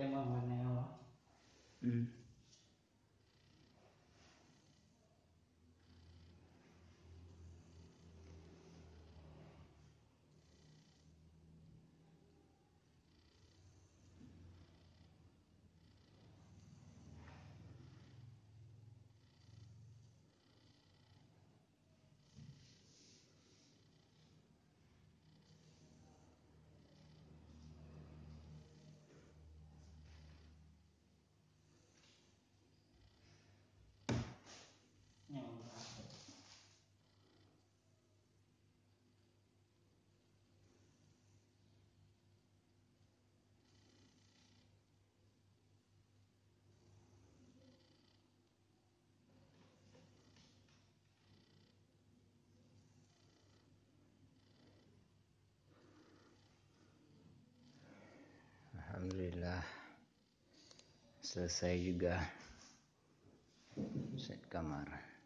怎么问呢？哦。嗯。selesai juga set kamar